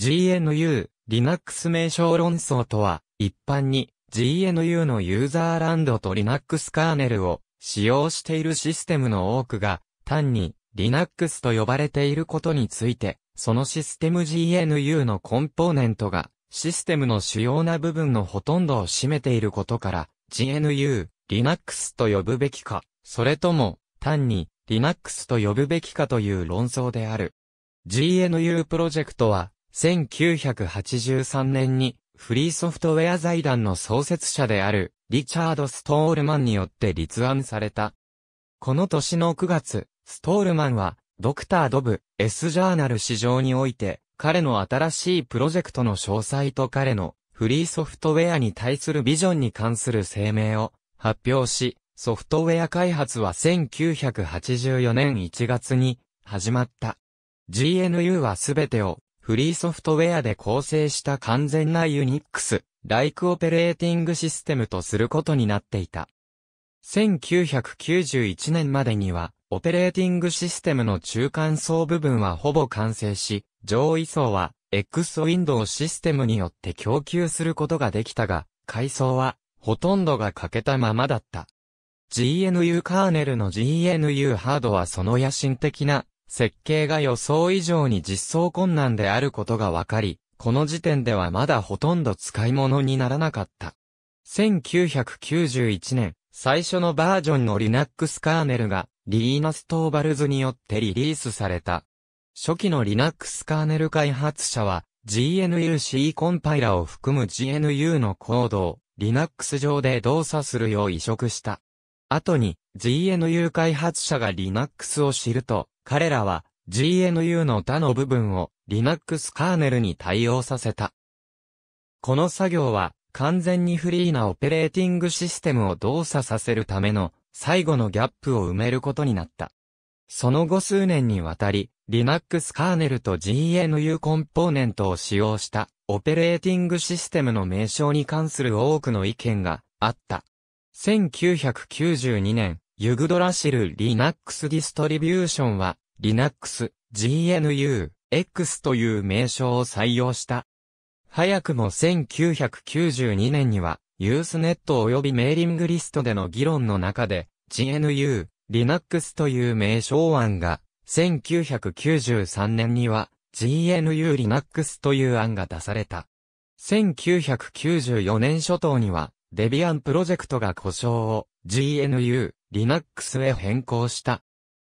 GNU、Linux 名称論争とは、一般に GNU のユーザーランドと Linux カーネルを使用しているシステムの多くが、単に Linux と呼ばれていることについて、そのシステム GNU のコンポーネントが、システムの主要な部分のほとんどを占めていることから、GNU、Linux と呼ぶべきか、それとも、単に Linux と呼ぶべきかという論争である。GNU プロジェクトは、1983年にフリーソフトウェア財団の創設者であるリチャード・ストールマンによって立案された。この年の9月、ストールマンはドクター・ドブ・ S・ ジャーナル市場において彼の新しいプロジェクトの詳細と彼のフリーソフトウェアに対するビジョンに関する声明を発表し、ソフトウェア開発は1984年1月に始まった。GNU はすべてをフリーソフトウェアで構成した完全なユニックス、ライクオペレーティングシステムとすることになっていた。1991年までには、オペレーティングシステムの中間層部分はほぼ完成し、上位層は X ウィンドウシステムによって供給することができたが、階層はほとんどが欠けたままだった。GNU カーネルの GNU ハードはその野心的な設計が予想以上に実装困難であることが分かり、この時点ではまだほとんど使い物にならなかった。1991年、最初のバージョンの Linux カーネルが、リーナス・トーバルズによってリリースされた。初期の Linux カーネル開発者は、GNU-C コンパイラを含む GNU のコードを Linux 上で動作するよう移植した。後に GNU 開発者が Linux を知ると彼らは GNU の他の部分を Linux カーネルに対応させた。この作業は完全にフリーなオペレーティングシステムを動作させるための最後のギャップを埋めることになった。その後数年にわたり、Linux カーネルと GNU コンポーネントを使用したオペレーティングシステムの名称に関する多くの意見があった。1992年、ユグドラシル Linux ディストリビューションは、Linux、GNU、X という名称を採用した。早くも1992年には、ユースネット及びメーリングリストでの議論の中で、GNU、Linux という名称案が、1993年には、GNU Linux という案が出された。1994年初頭には、デビアンプロジェクトが故障を GNU、Linux へ変更した。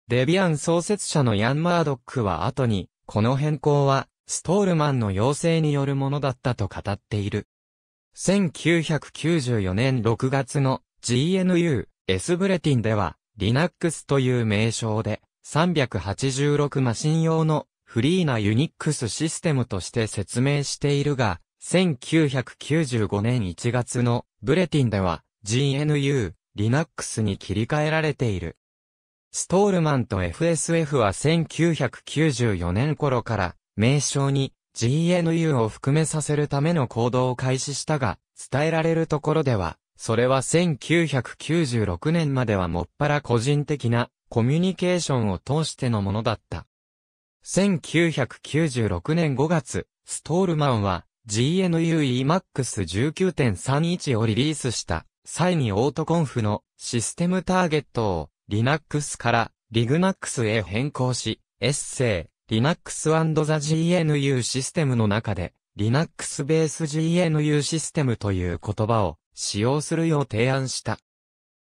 デビアン創設者のヤン・マードックは後に、この変更は、ストールマンの要請によるものだったと語っている。1994年6月の GNU、S ブレティンでは、Linux という名称で、386マシン用のフリーなユニックスシステムとして説明しているが、1995年1月のブレティンでは GNU Linux に切り替えられている。ストールマンと FSF は1994年頃から名称に GNU を含めさせるための行動を開始したが、伝えられるところでは、それは1996年まではもっぱら個人的なコミュニケーションを通してのものだった。1996年5月、ストールマンは GNU EMAX19.31 をリリースした。際にオートコンフのシステムターゲットを Linux から l i g n u x へ変更し、エッセイ、Linux and the GNU システムの中で、Linux ベース GNU システムという言葉を使用するよう提案した。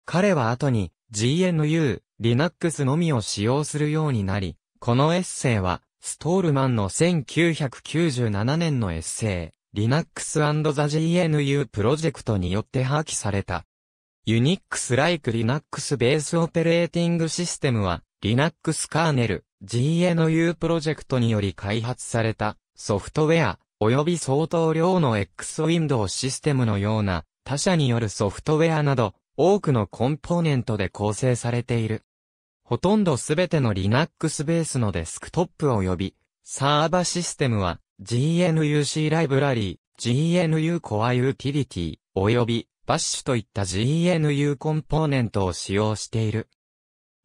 彼は後に GNU、Linux のみを使用するようになり、このエッセイは、ストールマンの1997年のエッセイ、Linux and the GNU プロジェクトによって破棄された。Unix-like Linux Base Operating System は Linux カーネル GNU プロジェクトにより開発されたソフトウェア及び相当量の X-Window システムのような他社によるソフトウェアなど多くのコンポーネントで構成されている。ほとんどすべての Linux ベースのデスクトップ及びサーバシステムは GNUC ライブラリー、GNU Core ユーティリティ、及びバッシュといった GNU コンポーネントを使用している。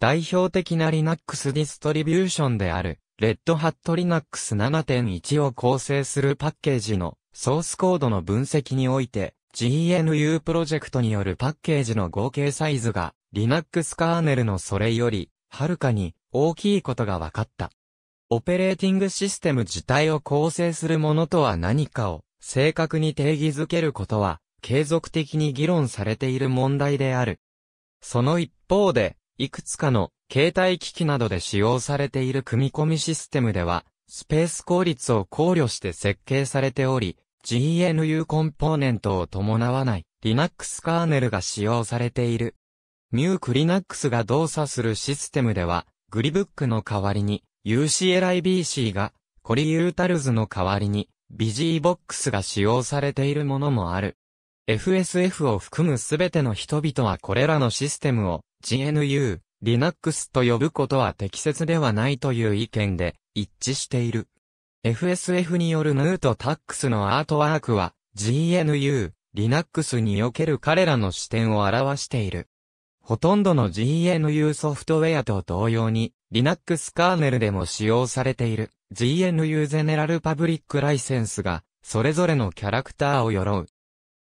代表的な Linux ディストリビューションである、Red Hat Linux 7.1を構成するパッケージのソースコードの分析において、GNU プロジェクトによるパッケージの合計サイズが、Linux カーネルのそれより、はるかに大きいことが分かった。オペレーティングシステム自体を構成するものとは何かを正確に定義づけることは継続的に議論されている問題である。その一方で、いくつかの携帯機器などで使用されている組み込みシステムでは、スペース効率を考慮して設計されており、GNU コンポーネントを伴わない Linux カーネルが使用されている。m ューク Linux が動作するシステムでは、グリブックの代わりに UCLIBC が、コリユータルズの代わりに、ビジーボックスが使用されているものもある。FSF を含むすべての人々はこれらのシステムを GNU、Linux と呼ぶことは適切ではないという意見で一致している。FSF によるヌートタックスのアートワークは GNU、Linux における彼らの視点を表している。ほとんどの GNU ソフトウェアと同様に Linux カーネルでも使用されている GNU General Public License がそれぞれのキャラクターを鎧う。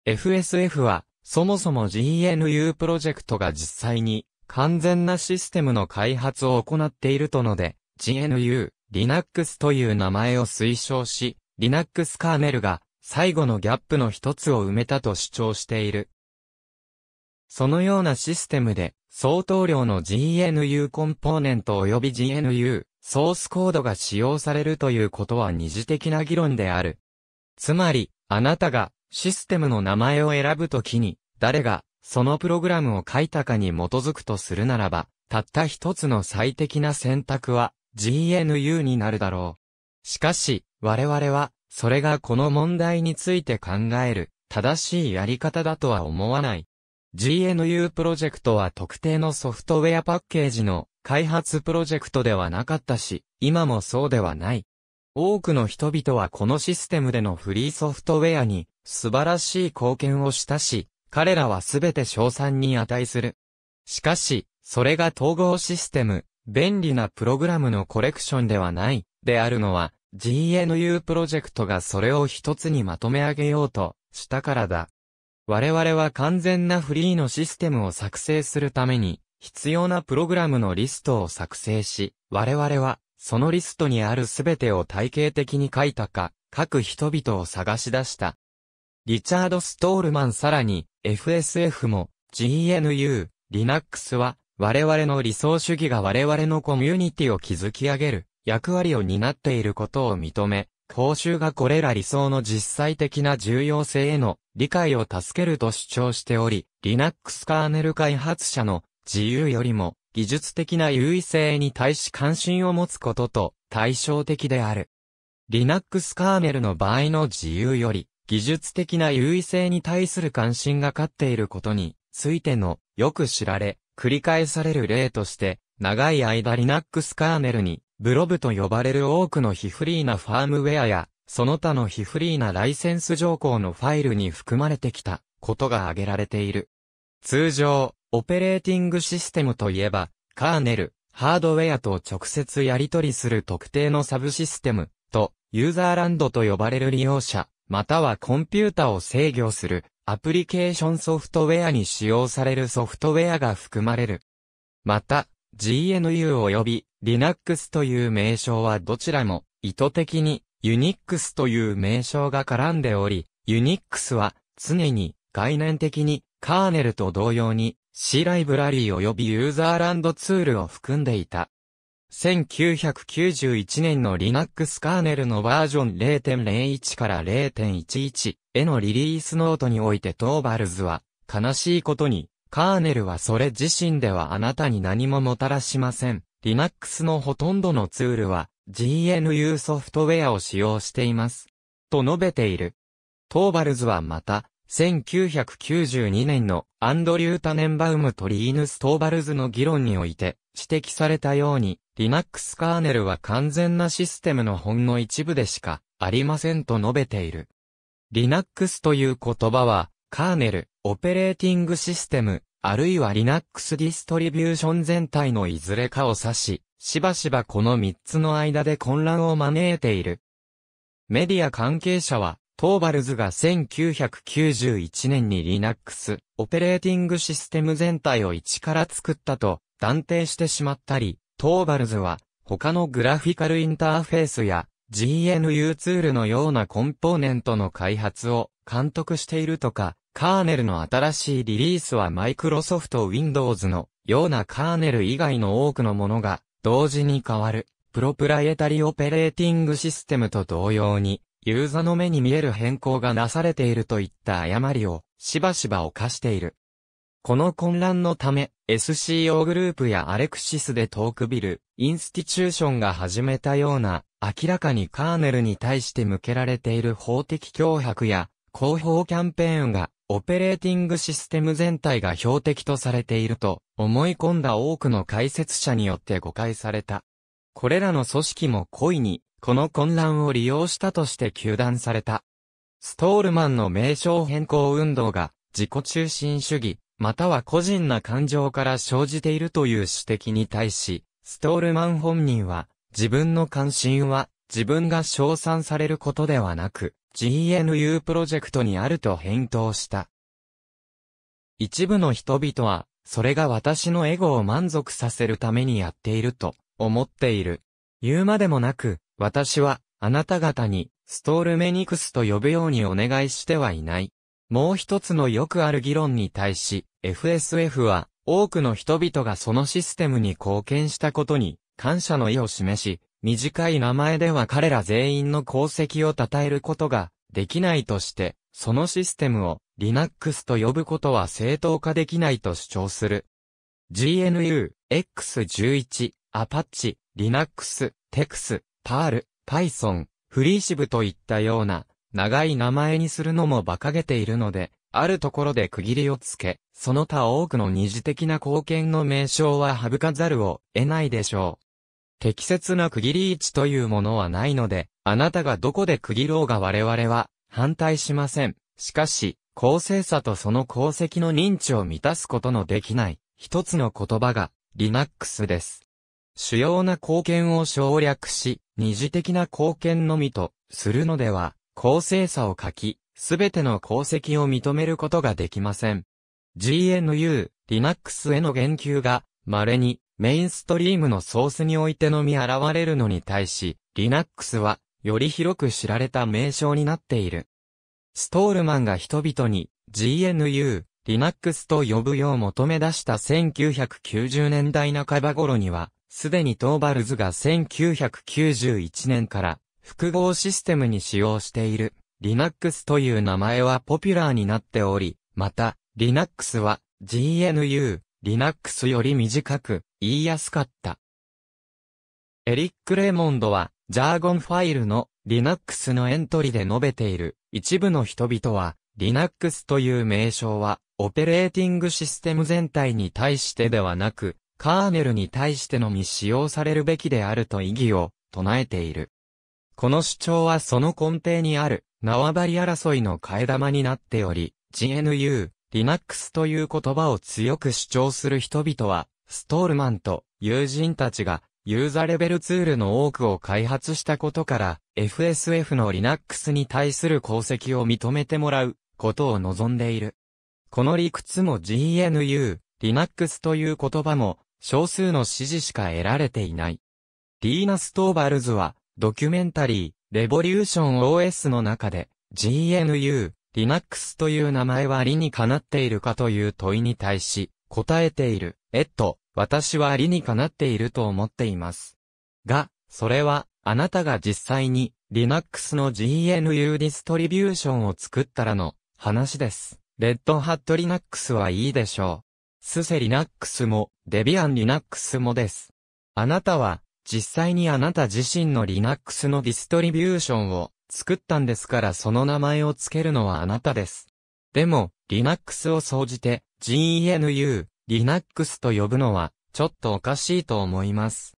FSF はそもそも GNU プロジェクトが実際に完全なシステムの開発を行っているとので GNU Linux という名前を推奨し Linux カーネルが最後のギャップの一つを埋めたと主張している。そのようなシステムで相当量の GNU コンポーネント及び GNU、ソースコードが使用されるということは二次的な議論である。つまり、あなたがシステムの名前を選ぶときに、誰がそのプログラムを書いたかに基づくとするならば、たった一つの最適な選択は GNU になるだろう。しかし、我々は、それがこの問題について考える正しいやり方だとは思わない。GNU プロジェクトは特定のソフトウェアパッケージの開発プロジェクトではなかったし、今もそうではない。多くの人々はこのシステムでのフリーソフトウェアに素晴らしい貢献をしたし、彼らはすべて賞賛に値する。しかし、それが統合システム、便利なプログラムのコレクションではない、であるのは、GNU プロジェクトがそれを一つにまとめ上げようとしたからだ。我々は完全なフリーのシステムを作成するために、必要なプログラムのリストを作成し、我々は、そのリストにあるすべてを体系的に書いたか、書く人々を探し出した。リチャード・ストールマンさらに、FSF も、GNU、Linux は、我々の理想主義が我々のコミュニティを築き上げる、役割を担っていることを認め、報酬がこれら理想の実際的な重要性への理解を助けると主張しており、Linux カーネル開発者の自由よりも技術的な優位性に対し関心を持つことと対照的である。Linux カーネルの場合の自由より技術的な優位性に対する関心が勝っていることについてのよく知られ、繰り返される例として、長い間 Linux カーネルにブロブと呼ばれる多くの非フリーなファームウェアや、その他の非フリーなライセンス条項のファイルに含まれてきたことが挙げられている。通常、オペレーティングシステムといえば、カーネル、ハードウェアと直接やり取りする特定のサブシステムと、ユーザーランドと呼ばれる利用者、またはコンピュータを制御するアプリケーションソフトウェアに使用されるソフトウェアが含まれる。また、GNU 及び Linux という名称はどちらも意図的に Unix という名称が絡んでおり、Unix は常に概念的にカーネルと同様に C ライブラリー及びユーザーランドツールを含んでいた。1991年の Linux カーネルのバージョン0.01から0.11へのリリースノートにおいてトーバルズは悲しいことにカーネルはそれ自身ではあなたに何ももたらしません。Linux のほとんどのツールは GNU ソフトウェアを使用しています。と述べている。トーバルズはまた、1992年のアンドリュー・タネンバウムとリーヌス・トーバルズの議論において指摘されたように、Linux カーネルは完全なシステムのほんの一部でしかありませんと述べている。Linux という言葉は、カーネル、オペレーティングシステム、あるいは Linux ディストリビューション全体のいずれかを指し、しばしばこの3つの間で混乱を招いている。メディア関係者は、トーバルズが1991年に Linux、オペレーティングシステム全体を一から作ったと断定してしまったり、トーバルズは他のグラフィカルインターフェースや GNU ツールのようなコンポーネントの開発を監督しているとか、カーネルの新しいリリースはマイクロソフト Windows のようなカーネル以外の多くのものが同時に変わるプロプライエタリオペレーティングシステムと同様にユーザの目に見える変更がなされているといった誤りをしばしば犯している。この混乱のため SCO グループやアレクシスでトークビル、インスティチューションが始めたような明らかにカーネルに対して向けられている法的脅迫や広報キャンペーンがオペレーティングシステム全体が標的とされていると思い込んだ多くの解説者によって誤解された。これらの組織も故意に、この混乱を利用したとして求断された。ストールマンの名称変更運動が、自己中心主義、または個人な感情から生じているという指摘に対し、ストールマン本人は、自分の関心は、自分が称賛されることではなく、GNU プロジェクトにあると返答した。一部の人々は、それが私のエゴを満足させるためにやっていると思っている。言うまでもなく、私はあなた方にストールメニクスと呼ぶようにお願いしてはいない。もう一つのよくある議論に対し、FSF は多くの人々がそのシステムに貢献したことに感謝の意を示し、短い名前では彼ら全員の功績を称えることができないとして、そのシステムを Linux と呼ぶことは正当化できないと主張する。GNU、X11、Apache、Linux、Tex、Perl、Python、FreeShiv といったような長い名前にするのも馬鹿げているので、あるところで区切りをつけ、その他多くの二次的な貢献の名称は省かざるを得ないでしょう。適切な区切り位置というものはないので、あなたがどこで区切ろうが我々は反対しません。しかし、公正さとその功績の認知を満たすことのできない、一つの言葉が、Linux です。主要な貢献を省略し、二次的な貢献のみと、するのでは、公正さを書き、すべての功績を認めることができません。GNU、Linux への言及が、稀に、メインストリームのソースにおいてのみ現れるのに対し、Linux は、より広く知られた名称になっている。ストールマンが人々に GNU、Linux と呼ぶよう求め出した1990年代半ば頃には、すでにトーバルズが1991年から複合システムに使用している Linux という名前はポピュラーになっており、また Linux は GNU、Linux より短く言いやすかった。エリック・レーモンドは、ジャーゴンファイルの Linux のエントリーで述べている一部の人々は、Linux という名称は、オペレーティングシステム全体に対してではなく、カーネルに対してのみ使用されるべきであると意義を唱えている。この主張はその根底にある縄張り争いの替え玉になっており、GNU、Linux という言葉を強く主張する人々は、ストールマンと友人たちがユーザーレベルツールの多くを開発したことから FSF の Linux に対する功績を認めてもらうことを望んでいる。この理屈も GNU、Linux という言葉も少数の支持しか得られていない。リーナ・ストーバルズはドキュメンタリー、レボリューション OS の中で GNU、Linux という名前は理にかなっているかという問いに対し答えている。えっと、私は理にかなっていると思っています。が、それは、あなたが実際に Linux の GNU ディストリビューションを作ったらの話です。レッドハット Linux はいいでしょう。スセ Linux もデビアン Linux もです。あなたは実際にあなた自身の Linux のディストリビューションを作ったんですからその名前を付けるのはあなたです。でも、Linux を総じて GNU Linux と呼ぶのは、ちょっとおかしいと思います。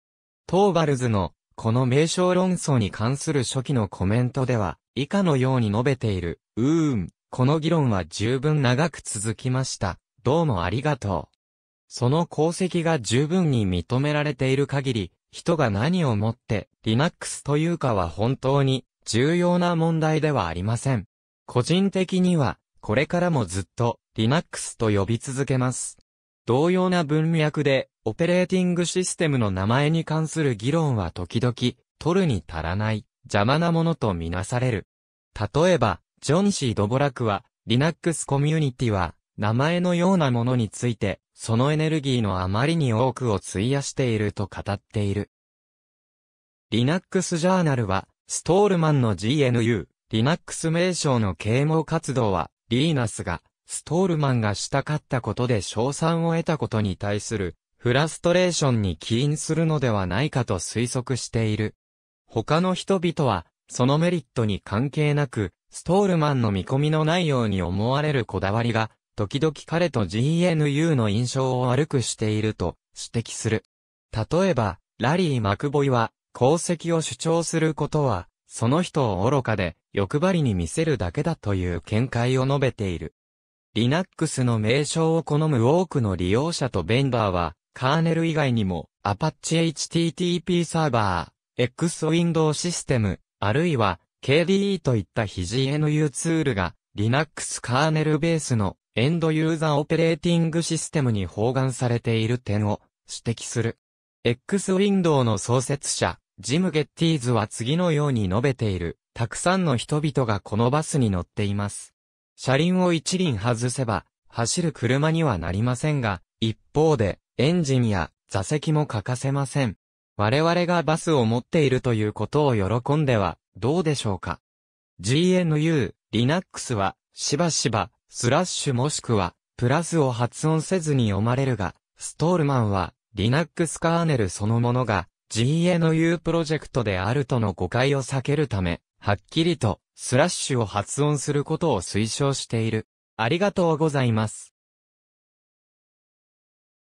トーバルズの、この名称論争に関する初期のコメントでは、以下のように述べている。うーん、この議論は十分長く続きました。どうもありがとう。その功績が十分に認められている限り、人が何をもって Linux というかは本当に重要な問題ではありません。個人的には、これからもずっと Linux と呼び続けます。同様な文脈で、オペレーティングシステムの名前に関する議論は時々、取るに足らない、邪魔なものとみなされる。例えば、ジョン・シー・ドボラクは、Linux コミュニティは、名前のようなものについて、そのエネルギーのあまりに多くを費やしていると語っている。Linux ジャーナルは、ストールマンの GNU、Linux 名称の啓蒙活動は、リーナスが、ストールマンがしたかったことで賞賛を得たことに対する、フラストレーションに起因するのではないかと推測している。他の人々は、そのメリットに関係なく、ストールマンの見込みのないように思われるこだわりが、時々彼と GNU の印象を悪くしていると指摘する。例えば、ラリー・マクボイは、功績を主張することは、その人を愚かで、欲張りに見せるだけだという見解を述べている。Linux の名称を好む多くの利用者とベンダーは、カーネル以外にも、Apache HTTP サーバー、X-Window システム、あるいは KDE といった非 GNU ツールが、Linux カーネルベースのエンドユーザーオペレーティングシステムに包含されている点を指摘する。X-Window の創設者、ジム・ゲッティーズは次のように述べている。たくさんの人々がこのバスに乗っています。車輪を一輪外せば、走る車にはなりませんが、一方で、エンジンや座席も欠かせません。我々がバスを持っているということを喜んでは、どうでしょうか。GNU、Linux は、しばしば、スラッシュもしくは、プラスを発音せずに読まれるが、ストールマンは、Linux カーネルそのものが、GNU プロジェクトであるとの誤解を避けるため、はっきりと、スラッシュを発音することを推奨している。ありがとうございます。